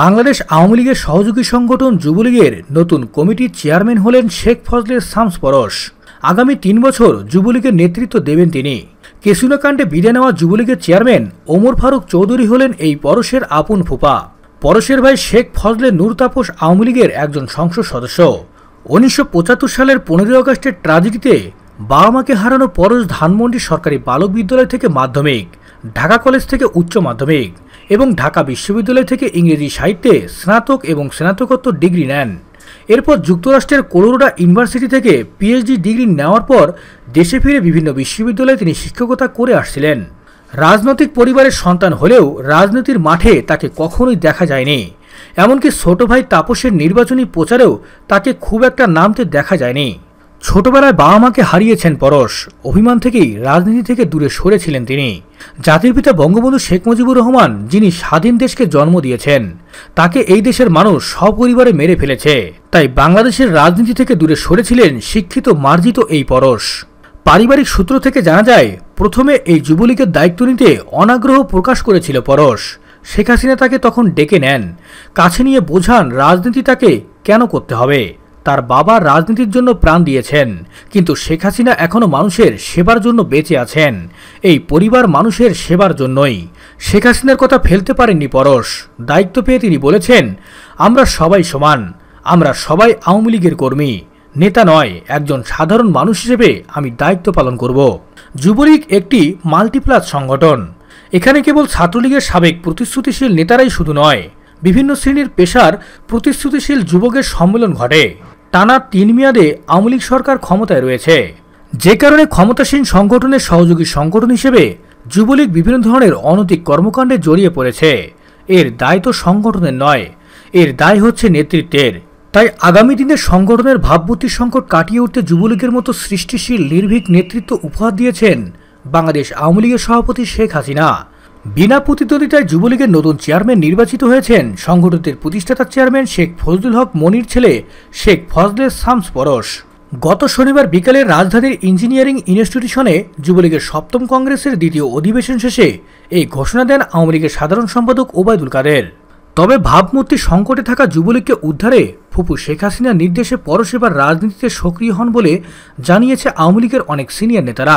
বাংলাদেশ আওয়ামী লীগের সহযোগী সংগঠন যুবলীগের নতুন কমিটির চেয়ারম্যান হলেন শেখ ফজলে শামস পরশ আগামী তিন বছর যুবলীগের নেতৃত্ব দেবেন তিনি কেসুলাকাণ্ডে বিদায় নেওয়া যুবলীগের চেয়ারম্যান ওমর ফারুক চৌধুরী হলেন এই পরশের আপন ফুপা পরশের ভাই শেখ ফজলে নূর তাপস আওয়ামী লীগের একজন সংসদ সদস্য উনিশশো সালের পনেরোই আগস্টের ট্রাজেডিতে বাবা মাকে হারানো পরশ ধানমন্ডি সরকারি বালক বিদ্যালয় থেকে মাধ্যমিক ঢাকা কলেজ থেকে উচ্চ মাধ্যমিক এবং ঢাকা বিশ্ববিদ্যালয় থেকে ইংরেজি সাহিত্যে স্নাতক এবং স্নাতকোত্তর ডিগ্রি নেন এরপর যুক্তরাষ্ট্রের কলোরোডা ইউনিভার্সিটি থেকে পিএইচডি ডিগ্রি নেওয়ার পর দেশে ফিরে বিভিন্ন বিশ্ববিদ্যালয়ে তিনি শিক্ষকতা করে আসছিলেন রাজনৈতিক পরিবারের সন্তান হলেও রাজনীতির মাঠে তাকে কখনোই দেখা যায়নি এমনকি ছোট ভাই তাপসের নির্বাচনী প্রচারেও তাকে খুব একটা নামতে দেখা যায়নি ছোটবেলায় বাবা মাকে হারিয়েছেন পরশ অভিমান থেকেই রাজনীতি থেকে দূরে সরেছিলেন তিনি জাতির পিতা বঙ্গবন্ধু শেখ মুজিবুর রহমান যিনি স্বাধীন দেশকে জন্ম দিয়েছেন তাকে এই দেশের মানুষ সপরিবারে মেরে ফেলেছে তাই বাংলাদেশের রাজনীতি থেকে দূরে সরেছিলেন শিক্ষিত মার্জিত এই পরশ পারিবারিক সূত্র থেকে জানা যায় প্রথমে এই যুবলীগের দায়িত্ব নিতে অনাগ্রহ প্রকাশ করেছিল পরশ শেখ হাসিনা তাকে তখন ডেকে নেন কাছে নিয়ে বোঝান রাজনীতি তাকে কেন করতে হবে তার বাবা রাজনীতির জন্য প্রাণ দিয়েছেন কিন্তু শেখ হাসিনা এখনও মানুষের সেবার জন্য বেঁচে আছেন এই পরিবার মানুষের সেবার জন্যই শেখ হাসিনার কথা ফেলতে পারেননি পরশ দায়িত্ব পেয়ে তিনি বলেছেন আমরা সবাই সমান আমরা সবাই আওয়ামী লীগের কর্মী নেতা নয় একজন সাধারণ মানুষ হিসেবে আমি দায়িত্ব পালন করব যুবলীগ একটি মাল্টিপ্লাস সংগঠন এখানে কেবল ছাত্রলীগের সাবেক প্রতিশ্রুতিশীল নেতারাই শুধু নয় বিভিন্ন শ্রেণীর পেশার প্রতিশ্রুতিশীল যুবকের সম্মেলন ঘটে টানা তিন মেয়াদে আওয়ামী লীগ সরকার ক্ষমতায় রয়েছে যে কারণে ক্ষমতাসীন সংগঠনের সহযোগী সংগঠন হিসেবে যুবলীগ বিভিন্ন ধরনের অনৈতিক কর্মকাণ্ডে জড়িয়ে পড়েছে এর দায় তো সংগঠনের নয় এর দায় হচ্ছে নেতৃত্বের তাই আগামী দিনে সংগঠনের ভাববতী সংকট কাটিয়ে উঠতে যুবলীগের মতো সৃষ্টিশীল নির্ভীক নেতৃত্ব উপহার দিয়েছেন বাংলাদেশ আওয়ামী লীগের সভাপতি শেখ হাসিনা বিনা প্রতিদ্বন্দ্বিতায় যুবলীগের নতুন চেয়ারম্যান নির্বাচিত হয়েছেন সংগঠনটির প্রতিষ্ঠাতা চেয়ারম্যান শেখ ফজলুল হক মনির ছেলে শেখ ফজলে শামস পরশ গত শনিবার বিকালে রাজধানীর ইঞ্জিনিয়ারিং ইনস্টিটিউশনে যুবলীগের সপ্তম কংগ্রেসের দ্বিতীয় অধিবেশন শেষে এই ঘোষণা দেন আওয়ামী লীগের সাধারণ সম্পাদক ওবায়দুল কাদের তবে ভাবমূর্তি সংকটে থাকা যুবলীগকে উদ্ধারে ফুপু শেখ হাসিনার নির্দেশে পরশ এবার রাজনীতিতে সক্রিয় হন বলে জানিয়েছে আওয়ামী লীগের অনেক সিনিয়র নেতারা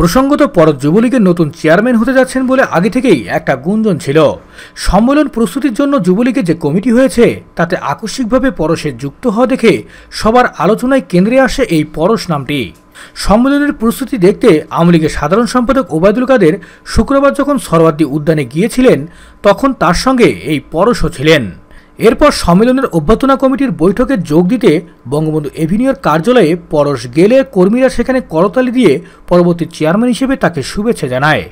প্রসঙ্গত পরক যুবলীগের নতুন চেয়ারম্যান হতে যাচ্ছেন বলে আগে থেকেই একটা গুঞ্জন ছিল সম্মেলন প্রস্তুতির জন্য যুবলীগের যে কমিটি হয়েছে তাতে আকস্মিকভাবে পরশের যুক্ত হওয়া দেখে সবার আলোচনায় কেন্দ্রে আসে এই পরশ নামটি সম্মেলনের প্রস্তুতি দেখতে আওয়ামী লীগের সাধারণ সম্পাদক ওবায়দুল কাদের শুক্রবার যখন সরওয়ার্দী উদ্যানে গিয়েছিলেন তখন তার সঙ্গে এই পরশও ছিলেন এরপর সম্মেলনের অভ্যর্থনা কমিটির বৈঠকে যোগ দিতে বঙ্গবন্ধু এভিনিউর কার্যালয়ে পরশ গেলে কর্মীরা সেখানে করতালি দিয়ে পরবর্তী চেয়ারম্যান হিসেবে তাকে শুভেচ্ছা জানায়